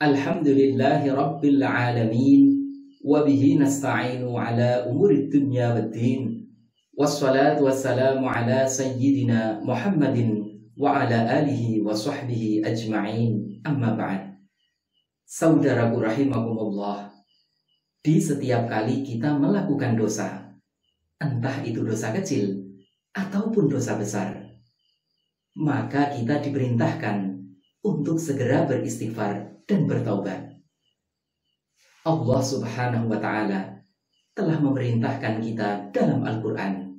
Alhamdulillahi Rabbil Alamin Wabihi nasta'inu ala umur dunya wa din Wassalatu wassalamu ala sayyidina Muhammadin Wa ala alihi wa sahbihi ajma'in Amma ba'd Saudaraku rahimakumullah Di setiap kali kita melakukan dosa Entah itu dosa kecil Ataupun dosa besar Maka kita diperintahkan Untuk segera beristighfar dan bertaubat. Allah Subhanahu wa taala telah memerintahkan kita dalam Al-Qur'an.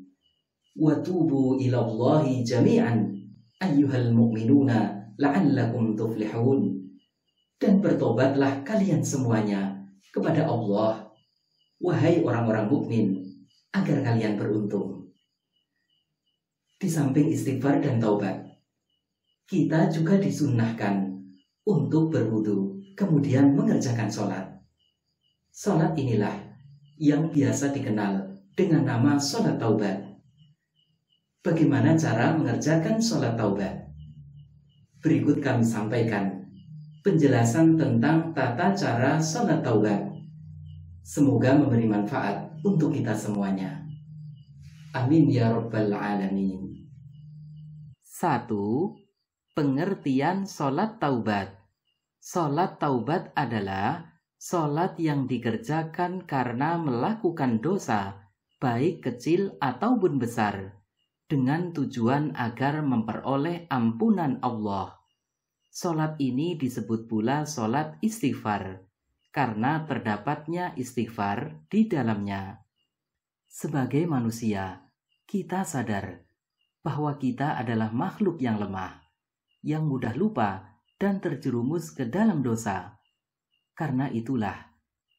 Wa tubu ilallahi jami'an ayyuhal mu'minuna la'allakum tuflihun. Dan bertobatlah kalian semuanya kepada Allah wahai orang-orang mukmin agar kalian beruntung. Di samping istighfar dan taubat, kita juga disunnahkan untuk berwudu, kemudian mengerjakan sholat. Sholat inilah yang biasa dikenal dengan nama sholat taubat. Bagaimana cara mengerjakan sholat taubat? Berikut kami sampaikan penjelasan tentang tata cara sholat taubat. Semoga memberi manfaat untuk kita semuanya. Amin ya Rabbal 'Alamin. 1 pengertian solat taubat. Solat taubat adalah solat yang dikerjakan karena melakukan dosa, baik kecil ataupun besar, dengan tujuan agar memperoleh ampunan Allah. Solat ini disebut pula solat istighfar, karena terdapatnya istighfar di dalamnya. Sebagai manusia, kita sadar bahwa kita adalah makhluk yang lemah yang mudah lupa dan terjerumus ke dalam dosa. Karena itulah,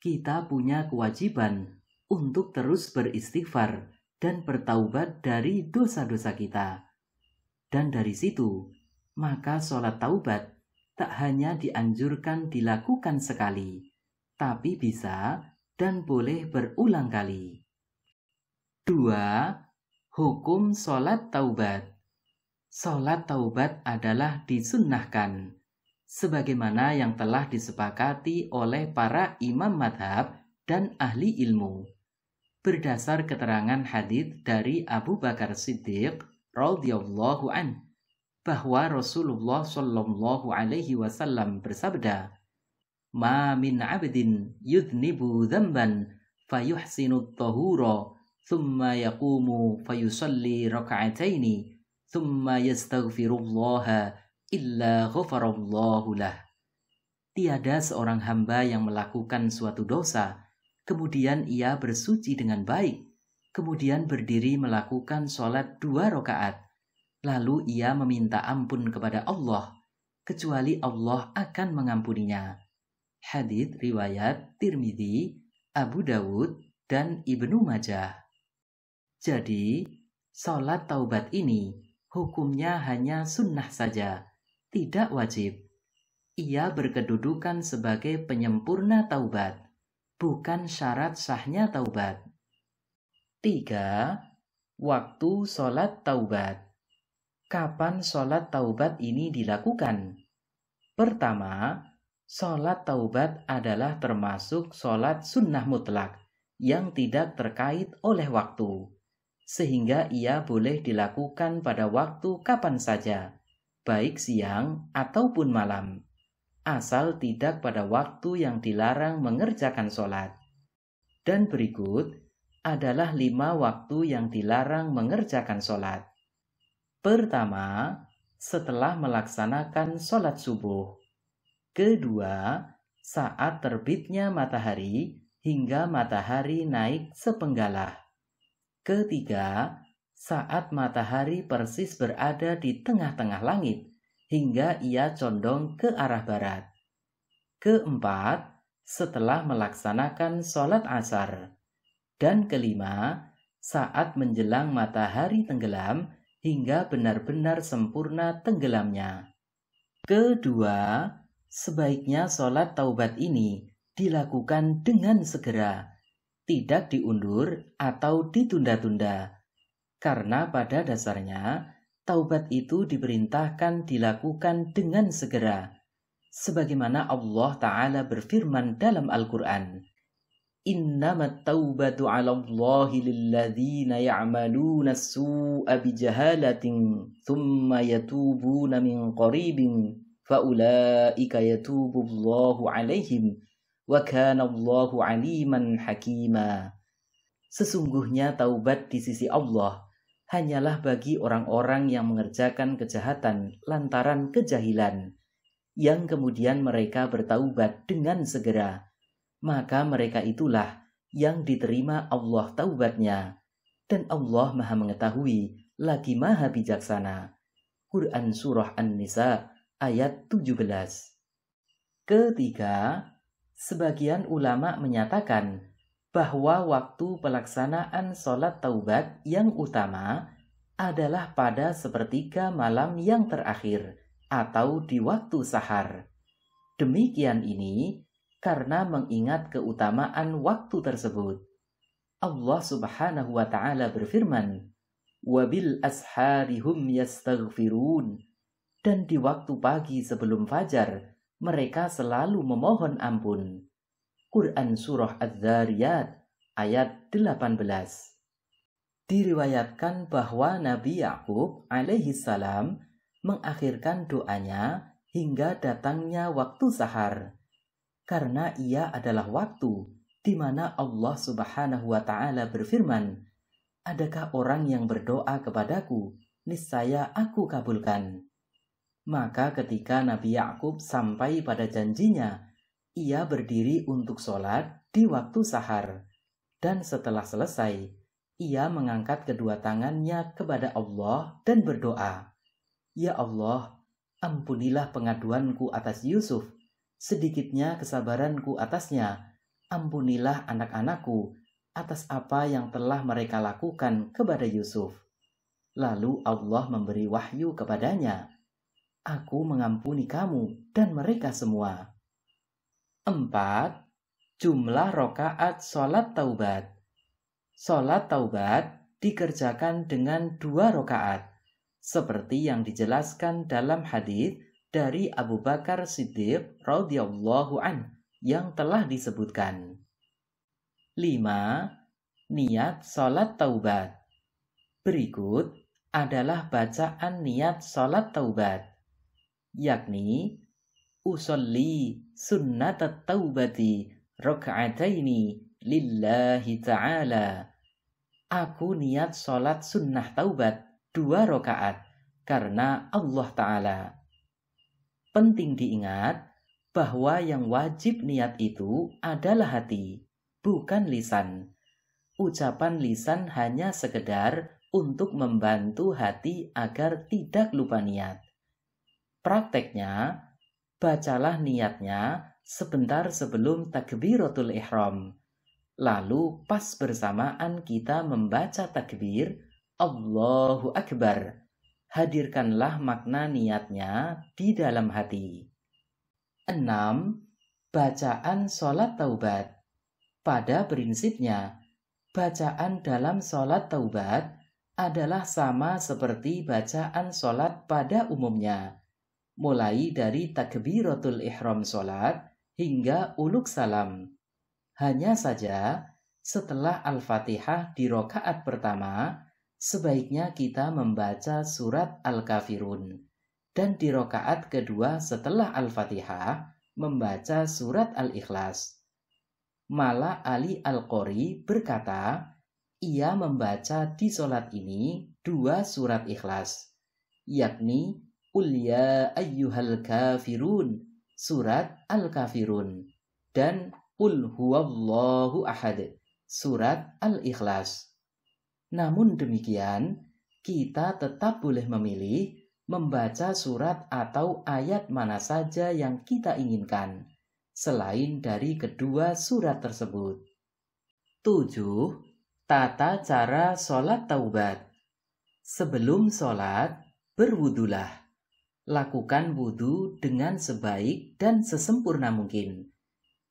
kita punya kewajiban untuk terus beristighfar dan bertaubat dari dosa-dosa kita. Dan dari situ, maka sholat taubat tak hanya dianjurkan dilakukan sekali, tapi bisa dan boleh berulang kali. 2. Hukum sholat taubat Sholat taubat adalah disunnahkan, sebagaimana yang telah disepakati oleh para imam madhab dan ahli ilmu. Berdasar keterangan hadis dari Abu Bakar Siddiq radhiyallahu an bahwa Rasulullah shallallahu alaihi wasallam bersabda, "Ma min 'abdin yudnibu dhanban fayuhsinu tahura, thumma yaqumu fayusalli raka'ataini thumma yastaghfirullah illa ghafarallahu lah. Tiada seorang hamba yang melakukan suatu dosa, kemudian ia bersuci dengan baik, kemudian berdiri melakukan sholat dua rakaat, lalu ia meminta ampun kepada Allah, kecuali Allah akan mengampuninya. Hadit riwayat Tirmidzi, Abu Dawud, dan Ibnu Majah. Jadi, sholat taubat ini hukumnya hanya sunnah saja, tidak wajib. Ia berkedudukan sebagai penyempurna taubat, bukan syarat sahnya taubat. 3. Waktu sholat taubat Kapan sholat taubat ini dilakukan? Pertama, sholat taubat adalah termasuk sholat sunnah mutlak yang tidak terkait oleh waktu sehingga ia boleh dilakukan pada waktu kapan saja, baik siang ataupun malam, asal tidak pada waktu yang dilarang mengerjakan sholat. Dan berikut adalah lima waktu yang dilarang mengerjakan sholat. Pertama, setelah melaksanakan sholat subuh. Kedua, saat terbitnya matahari hingga matahari naik sepenggalah. Ketiga, saat matahari persis berada di tengah-tengah langit hingga ia condong ke arah barat. Keempat, setelah melaksanakan sholat asar. Dan kelima, saat menjelang matahari tenggelam hingga benar-benar sempurna tenggelamnya. Kedua, sebaiknya sholat taubat ini dilakukan dengan segera tidak diundur atau ditunda-tunda, karena pada dasarnya taubat itu diperintahkan dilakukan dengan segera, sebagaimana Allah Ta'ala berfirman dalam Al-Quran. Innamat taubatu ala Allahi lilladzina ya'maluna su'a bijahalatin thumma yatubuna min qaribin faulaika yatubu Allahu alaihim Wa kana Allahu aliman hakima. Sesungguhnya taubat di sisi Allah hanyalah bagi orang-orang yang mengerjakan kejahatan lantaran kejahilan, yang kemudian mereka bertaubat dengan segera, maka mereka itulah yang diterima Allah taubatnya, dan Allah Maha Mengetahui lagi Maha Bijaksana. Quran Surah An-Nisa ayat 17 Ketiga, sebagian ulama menyatakan bahwa waktu pelaksanaan sholat taubat yang utama adalah pada sepertiga malam yang terakhir atau di waktu sahar. Demikian ini karena mengingat keutamaan waktu tersebut. Allah Subhanahu wa taala berfirman, وَبِلْ أَسْحَارِهُمْ يَسْتَغْفِرُونَ Dan di waktu pagi sebelum fajar, mereka selalu memohon ampun. Quran Surah Az-Zariyat ayat 18 Diriwayatkan bahwa Nabi Yakub alaihi salam mengakhirkan doanya hingga datangnya waktu sahar karena ia adalah waktu di mana Allah Subhanahu wa taala berfirman Adakah orang yang berdoa kepadaku niscaya aku kabulkan maka ketika Nabi Yakub sampai pada janjinya, ia berdiri untuk sholat di waktu sahar. Dan setelah selesai, ia mengangkat kedua tangannya kepada Allah dan berdoa, Ya Allah, ampunilah pengaduanku atas Yusuf, sedikitnya kesabaranku atasnya, ampunilah anak-anakku atas apa yang telah mereka lakukan kepada Yusuf. Lalu Allah memberi wahyu kepadanya. Aku mengampuni kamu dan mereka semua. 4. Jumlah rokaat sholat taubat Sholat taubat dikerjakan dengan dua rokaat, seperti yang dijelaskan dalam hadis dari Abu Bakar Siddiq radhiyallahu an yang telah disebutkan. 5 niat sholat taubat. Berikut adalah bacaan niat sholat taubat yakni usolli sunnat taubati rokaataini lillahi ta'ala. Aku niat sholat sunnah taubat dua rakaat karena Allah Ta'ala. Penting diingat bahwa yang wajib niat itu adalah hati, bukan lisan. Ucapan lisan hanya sekedar untuk membantu hati agar tidak lupa niat. Prakteknya, bacalah niatnya sebentar sebelum takbiratul ihram. Lalu pas bersamaan kita membaca takbir, Allahu Akbar. Hadirkanlah makna niatnya di dalam hati. 6. Bacaan sholat taubat Pada prinsipnya, bacaan dalam sholat taubat adalah sama seperti bacaan sholat pada umumnya mulai dari takbiratul ihram sholat hingga uluk salam. Hanya saja, setelah Al-Fatihah di rokaat pertama, sebaiknya kita membaca surat Al-Kafirun. Dan di rokaat kedua setelah Al-Fatihah, membaca surat Al-Ikhlas. Malah Ali Al-Qori berkata, ia membaca di solat ini dua surat ikhlas, yakni Qul ya ayyuhal kafirun surat Al-Kafirun dan Qul huwallahu ahad surat Al-Ikhlas. Namun demikian, kita tetap boleh memilih membaca surat atau ayat mana saja yang kita inginkan selain dari kedua surat tersebut. 7. Tata cara sholat taubat Sebelum sholat, berwudulah. Lakukan wudhu dengan sebaik dan sesempurna mungkin.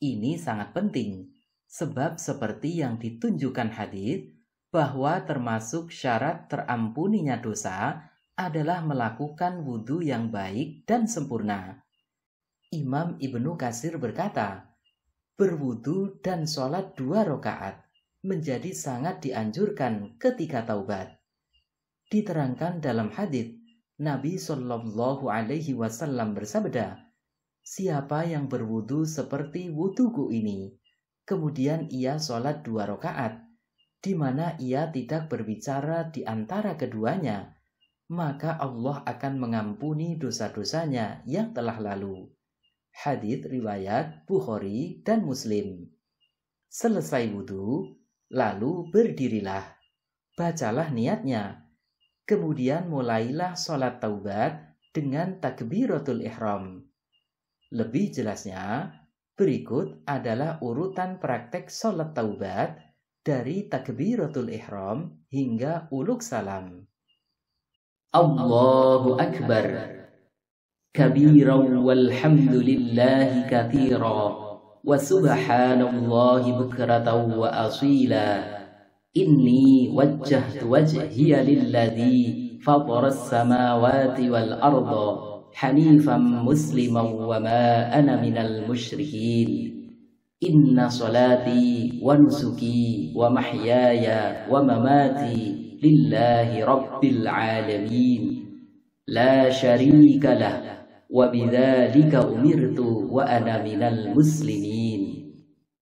Ini sangat penting, sebab seperti yang ditunjukkan hadis bahwa termasuk syarat terampuninya dosa adalah melakukan wudhu yang baik dan sempurna. Imam Ibnu Kasir berkata, berwudhu dan sholat dua rakaat menjadi sangat dianjurkan ketika taubat. Diterangkan dalam hadis Nabi Shallallahu Alaihi Wasallam bersabda, "Siapa yang berwudu seperti wuduku ini, kemudian ia sholat dua rakaat, di mana ia tidak berbicara di antara keduanya, maka Allah akan mengampuni dosa-dosanya yang telah lalu." Hadith riwayat Bukhari dan Muslim. Selesai wudhu, lalu berdirilah. Bacalah niatnya, Kemudian mulailah sholat taubat dengan takbiratul ihram. Lebih jelasnya, berikut adalah urutan praktek sholat taubat dari takbiratul ihram hingga uluk salam. Allahu Akbar Kabiran walhamdulillahi kathira Wa subhanallahi bukratan wa asila إني وجهت وجهي للذي فطر السماوات والأرض حنيفا مسلما وما أنا من المشركين إن صلاتي ونسكي ومحياي ومماتي لله رب العالمين لا شريك له وبذلك أمرت وأنا من المسلمين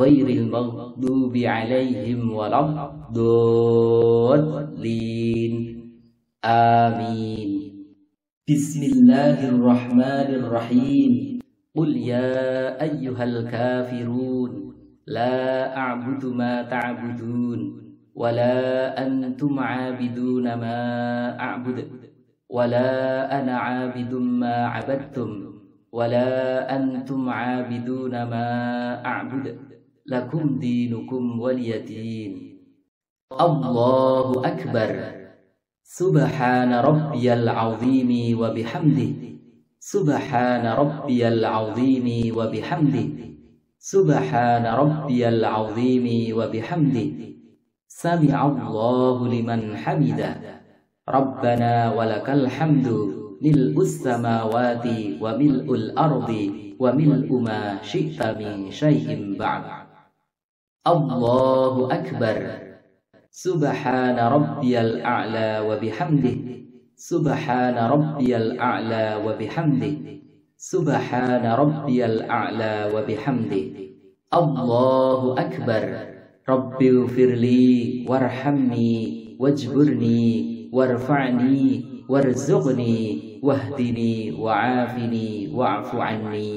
غير المغضوب عليهم ولا الضالين آمين بسم الله الرحمن الرحيم قل يا أيها الكافرون لا أعبد ما تعبدون ولا أنتم عابدون ما أعبد ولا أنا عابد ما عبدتم ولا أنتم عابدون ما أعبد لكم دينكم ولي الله أكبر سبحان ربي العظيم وبحمده سبحان ربي العظيم وبحمده سبحان ربي العظيم وبحمده سمع الله لمن حمده ربنا ولك الحمد ملء السماوات وملء الأرض وملء ما شئت من شيء بعد الله أكبر سبحان ربي الأعلى وبحمده سبحان ربي الأعلى وبحمده سبحان ربي الأعلى وبحمده الله أكبر رب اغفر لي وارحمني واجبرني وارفعني وارزقني واهدني وعافني واعف عني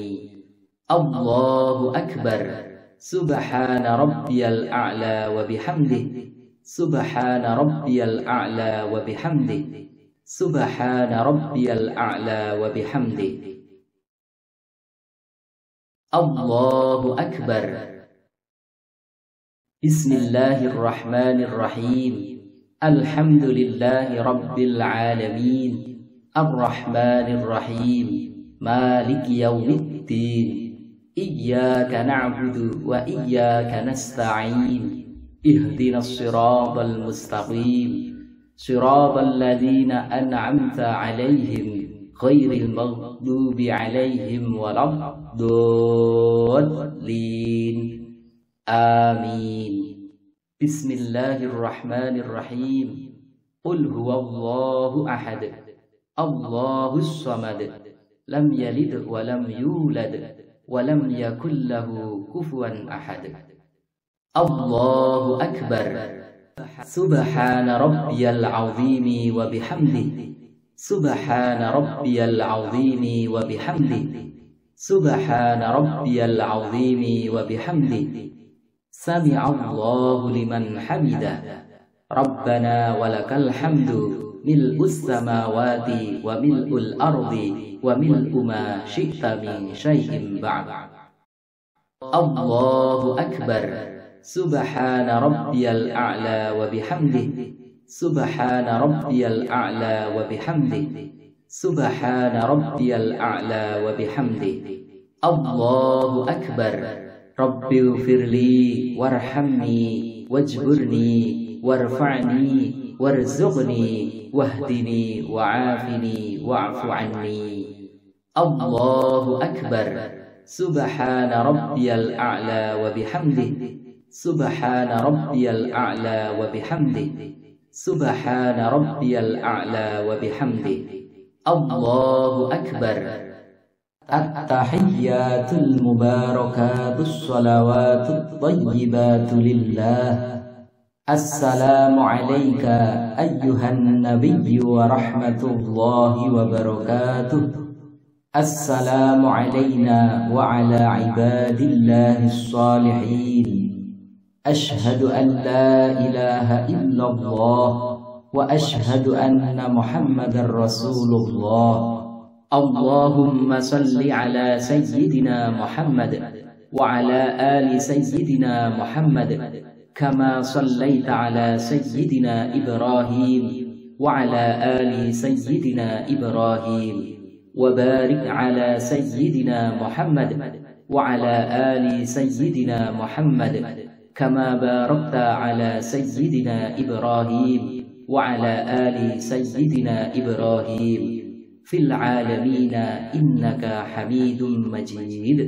الله أكبر سبحان ربي الأعلى وبحمده سبحان ربي الأعلى وبحمده سبحان ربي الأعلى وبحمده الله أكبر بسم الله الرحمن الرحيم الحمد لله رب العالمين الرحمن الرحيم مالك يوم الدين إياك نعبد وإياك نستعين اهدنا الصراط المستقيم صراط الذين أنعمت عليهم غير المغضوب عليهم ولا الضالين آمين بسم الله الرحمن الرحيم قل هو الله أحد الله الصمد لم يلد ولم يولد ولم يكن له كفوا أحد الله أكبر سبحان ربي العظيم وبحمده سبحان ربي العظيم وبحمده سبحان ربي العظيم وبحمده سمع الله لمن حمده ربنا ولك الحمد ملء السماوات وملء الأرض وملء ما شئت من شيء بعد الله أكبر سبحان ربي الأعلى وبحمده سبحان ربي الأعلى وبحمده سبحان ربي الأعلى وبحمده الله أكبر رب اغفر لي وارحمني واجبرني وارفعني وارزقني واهدني وعافني واعف عني الله أكبر سبحان ربي الأعلى وبحمده سبحان ربي الأعلى وبحمده سبحان ربي الأعلى وبحمده الله أكبر التحيات المباركات الصلوات الطيبات لله السلام عليك أيها النبي ورحمة الله وبركاته السلام علينا وعلى عباد الله الصالحين أشهد أن لا إله إلا الله وأشهد أن محمد رسول الله اللهم صل على سيدنا محمد وعلى آل سيدنا محمد كما صليت على سيدنا إبراهيم وعلى آل سيدنا إبراهيم وبارك على سيدنا محمد وعلى آل سيدنا محمد كما باركت على سيدنا إبراهيم وعلى آل سيدنا إبراهيم في العالمين إنك حميد مجيد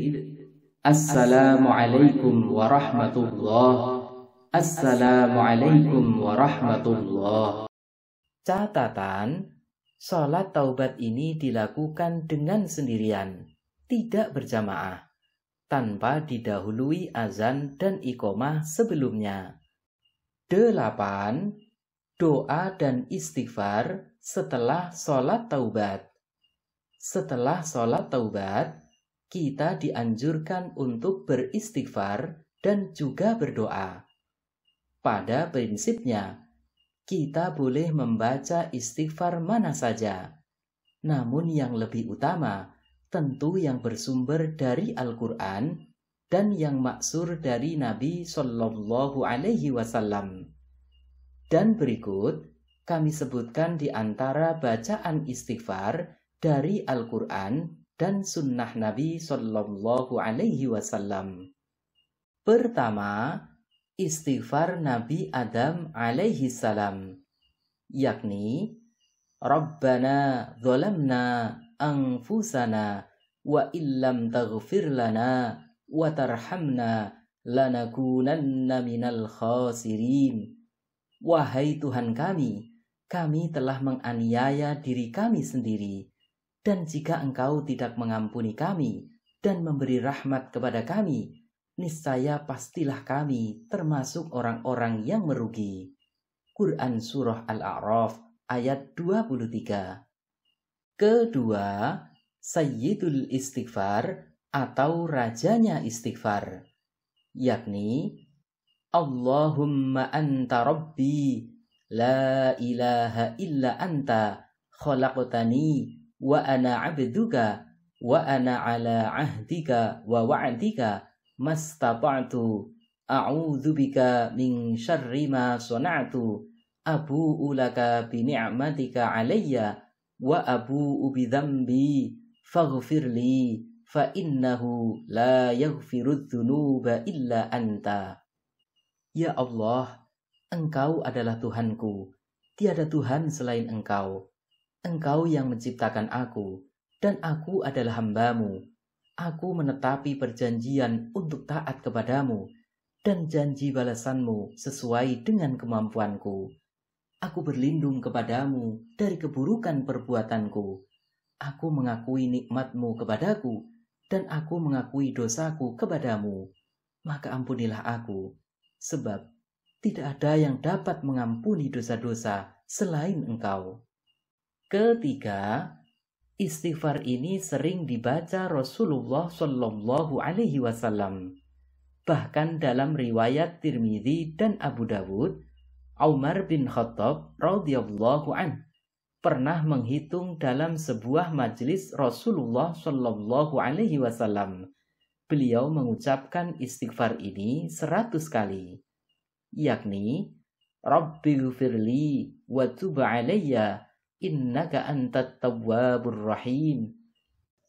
السلام عليكم ورحمة الله السلام عليكم ورحمة الله Catatan Sholat taubat ini dilakukan dengan sendirian, tidak berjamaah, tanpa didahului azan dan ikomah sebelumnya. 8. Doa dan istighfar setelah sholat taubat Setelah sholat taubat, kita dianjurkan untuk beristighfar dan juga berdoa. Pada prinsipnya, kita boleh membaca istighfar mana saja. Namun yang lebih utama, tentu yang bersumber dari Al-Quran dan yang maksur dari Nabi Shallallahu Alaihi Wasallam. Dan berikut kami sebutkan di antara bacaan istighfar dari Al-Quran dan Sunnah Nabi Shallallahu Alaihi Wasallam. Pertama, istighfar Nabi Adam alaihi salam yakni Rabbana zalamna anfusana wa illam taghfir lana wa tarhamna lanakunanna minal khasirin Wahai Tuhan kami kami telah menganiaya diri kami sendiri dan jika engkau tidak mengampuni kami dan memberi rahmat kepada kami, niscaya pastilah kami termasuk orang-orang yang merugi. Quran Surah Al-A'raf ayat 23 Kedua, Sayyidul Istighfar atau Rajanya Istighfar, yakni Allahumma anta rabbi la ilaha illa anta khalaqtani wa ana abduka wa ana ala ahdika wa wa mastata'tu a'udzu bika min syarri ma sana'tu abu ulaka bi ni'matika alayya wa abu bi dzambi faghfirli fa innahu la yaghfiru dzunuba illa anta Ya Allah engkau adalah Tuhanku tiada Tuhan selain engkau engkau yang menciptakan aku dan aku adalah hambamu aku menetapi perjanjian untuk taat kepadamu, dan janji balasanmu sesuai dengan kemampuanku. Aku berlindung kepadamu dari keburukan perbuatanku. Aku mengakui nikmatmu kepadaku, dan aku mengakui dosaku kepadamu. Maka ampunilah aku, sebab tidak ada yang dapat mengampuni dosa-dosa selain engkau. Ketiga, Istighfar ini sering dibaca Rasulullah Shallallahu Alaihi Wasallam. Bahkan dalam riwayat Tirmidzi dan Abu Dawud, Umar bin Khattab radhiyallahu an pernah menghitung dalam sebuah majelis Rasulullah Shallallahu Alaihi Wasallam. Beliau mengucapkan istighfar ini seratus kali, yakni Rabbighfirli wa tub innaka antat tawwabur rahim.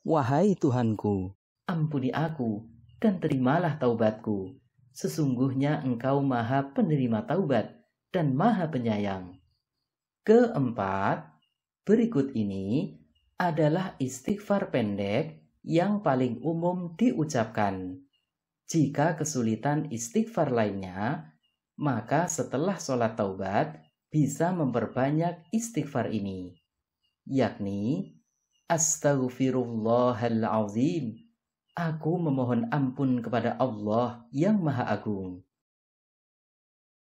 Wahai Tuhanku, ampuni aku dan terimalah taubatku. Sesungguhnya engkau maha penerima taubat dan maha penyayang. Keempat, berikut ini adalah istighfar pendek yang paling umum diucapkan. Jika kesulitan istighfar lainnya, maka setelah sholat taubat, bisa memperbanyak istighfar ini, yakni Astaghfirullahalazim. Aku memohon ampun kepada Allah yang Maha Agung.